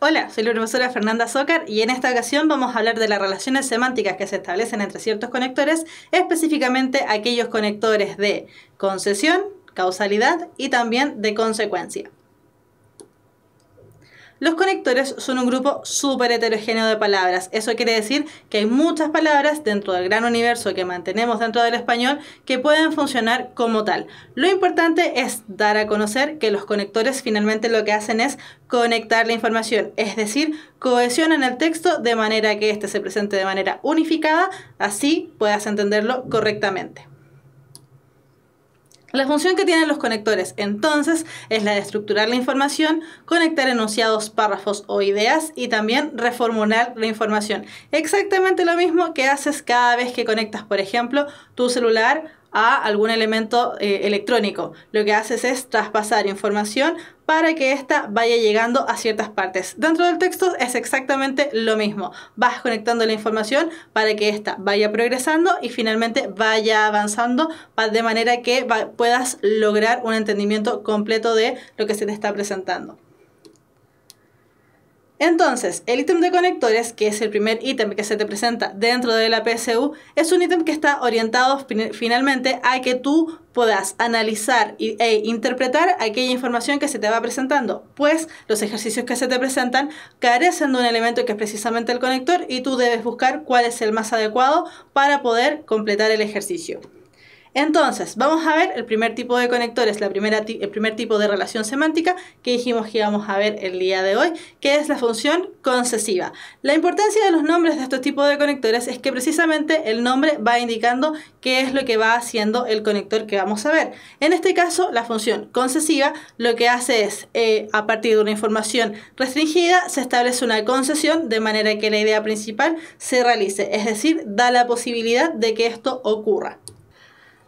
Hola, soy la profesora Fernanda Zócar y en esta ocasión vamos a hablar de las relaciones semánticas que se establecen entre ciertos conectores, específicamente aquellos conectores de concesión, causalidad y también de consecuencia. Los conectores son un grupo súper heterogéneo de palabras. Eso quiere decir que hay muchas palabras dentro del gran universo que mantenemos dentro del español que pueden funcionar como tal. Lo importante es dar a conocer que los conectores finalmente lo que hacen es conectar la información, es decir, cohesionan el texto de manera que éste se presente de manera unificada, así puedas entenderlo correctamente. La función que tienen los conectores entonces es la de estructurar la información, conectar enunciados, párrafos o ideas y también reformular la información. Exactamente lo mismo que haces cada vez que conectas, por ejemplo, tu celular a algún elemento eh, electrónico. Lo que haces es traspasar información para que ésta vaya llegando a ciertas partes. Dentro del texto es exactamente lo mismo. Vas conectando la información para que ésta vaya progresando y finalmente vaya avanzando de manera que puedas lograr un entendimiento completo de lo que se te está presentando. Entonces, el ítem de conectores, que es el primer ítem que se te presenta dentro de la PSU, es un ítem que está orientado finalmente a que tú puedas analizar e interpretar aquella información que se te va presentando, pues los ejercicios que se te presentan carecen de un elemento que es precisamente el conector y tú debes buscar cuál es el más adecuado para poder completar el ejercicio. Entonces, vamos a ver el primer tipo de conectores, la primera el primer tipo de relación semántica que dijimos que íbamos a ver el día de hoy, que es la función concesiva. La importancia de los nombres de estos tipos de conectores es que precisamente el nombre va indicando qué es lo que va haciendo el conector que vamos a ver. En este caso, la función concesiva lo que hace es, eh, a partir de una información restringida, se establece una concesión de manera que la idea principal se realice, es decir, da la posibilidad de que esto ocurra.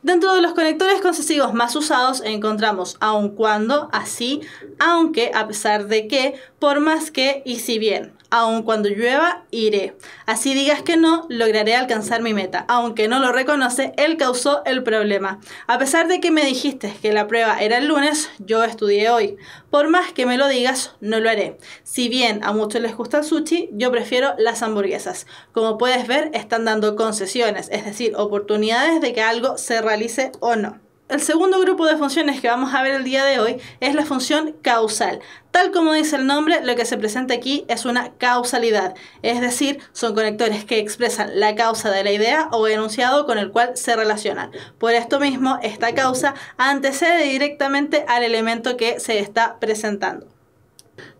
Dentro de los conectores concesivos más usados encontramos aun cuando, así, aunque, a pesar de que, por más que y si bien. Aun cuando llueva, iré. Así digas que no, lograré alcanzar mi meta. Aunque no lo reconoce, él causó el problema. A pesar de que me dijiste que la prueba era el lunes, yo estudié hoy. Por más que me lo digas, no lo haré. Si bien a muchos les gusta el sushi, yo prefiero las hamburguesas. Como puedes ver, están dando concesiones, es decir, oportunidades de que algo se realice o no. El segundo grupo de funciones que vamos a ver el día de hoy es la función causal. Tal como dice el nombre, lo que se presenta aquí es una causalidad, es decir, son conectores que expresan la causa de la idea o enunciado con el cual se relacionan. Por esto mismo, esta causa antecede directamente al elemento que se está presentando.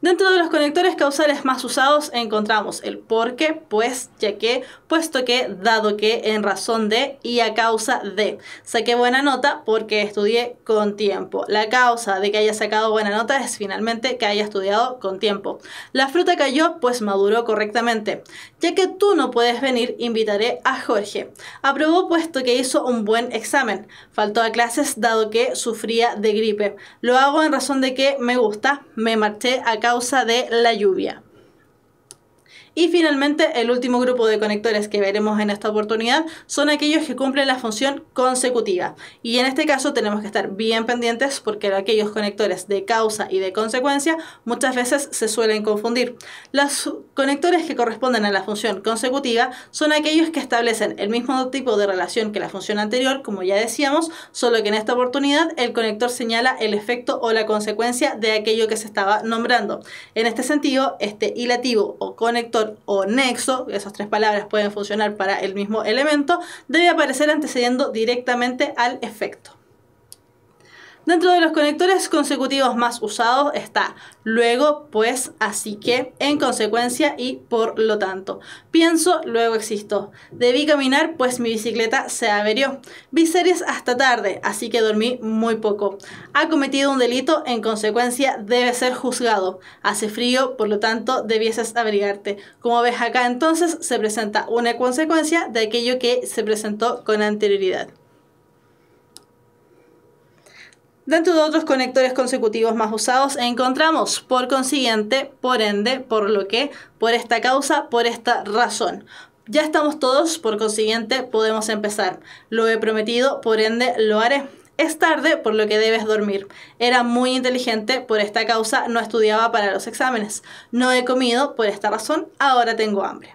Dentro de los conectores causales más usados encontramos el por qué, pues, ya que, puesto que, dado que, en razón de y a causa de. Saqué buena nota porque estudié con tiempo. La causa de que haya sacado buena nota es finalmente que haya estudiado con tiempo. La fruta cayó, pues maduró correctamente. Ya que tú no puedes venir, invitaré a Jorge. Aprobó puesto que hizo un buen examen. Faltó a clases dado que sufría de gripe. Lo hago en razón de que me gusta. Me marché a causa causa de la lluvia. Y finalmente, el último grupo de conectores que veremos en esta oportunidad son aquellos que cumplen la función consecutiva. Y en este caso tenemos que estar bien pendientes porque aquellos conectores de causa y de consecuencia muchas veces se suelen confundir. Los conectores que corresponden a la función consecutiva son aquellos que establecen el mismo tipo de relación que la función anterior, como ya decíamos, solo que en esta oportunidad el conector señala el efecto o la consecuencia de aquello que se estaba nombrando. En este sentido, este hilativo o conector o nexo, esas tres palabras pueden funcionar para el mismo elemento, debe aparecer antecediendo directamente al efecto. Dentro de los conectores consecutivos más usados está luego, pues, así que, en consecuencia y por lo tanto. Pienso, luego existo. Debí caminar, pues mi bicicleta se averió. Vi series hasta tarde, así que dormí muy poco. Ha cometido un delito, en consecuencia debe ser juzgado. Hace frío, por lo tanto, debieses abrigarte. Como ves acá, entonces se presenta una consecuencia de aquello que se presentó con anterioridad. Dentro de otros conectores consecutivos más usados encontramos, por consiguiente, por ende, por lo que, por esta causa, por esta razón. Ya estamos todos, por consiguiente, podemos empezar. Lo he prometido, por ende, lo haré. Es tarde, por lo que debes dormir. Era muy inteligente, por esta causa no estudiaba para los exámenes. No he comido, por esta razón, ahora tengo hambre.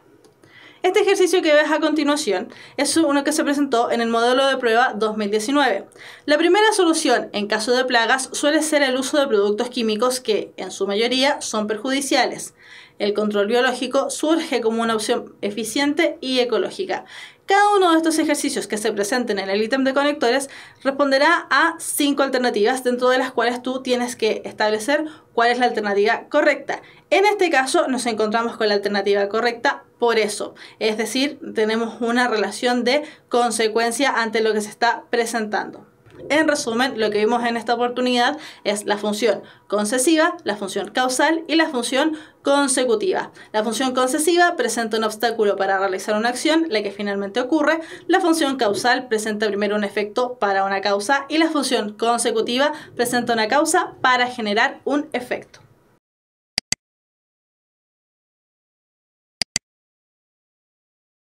Este ejercicio que ves a continuación es uno que se presentó en el modelo de prueba 2019. La primera solución en caso de plagas suele ser el uso de productos químicos que, en su mayoría, son perjudiciales. El control biológico surge como una opción eficiente y ecológica. Cada uno de estos ejercicios que se presenten en el ítem de conectores responderá a cinco alternativas dentro de las cuales tú tienes que establecer cuál es la alternativa correcta. En este caso nos encontramos con la alternativa correcta por eso. Es decir, tenemos una relación de consecuencia ante lo que se está presentando. En resumen, lo que vimos en esta oportunidad es la función concesiva, la función causal y la función consecutiva. La función concesiva presenta un obstáculo para realizar una acción, la que finalmente ocurre. La función causal presenta primero un efecto para una causa y la función consecutiva presenta una causa para generar un efecto.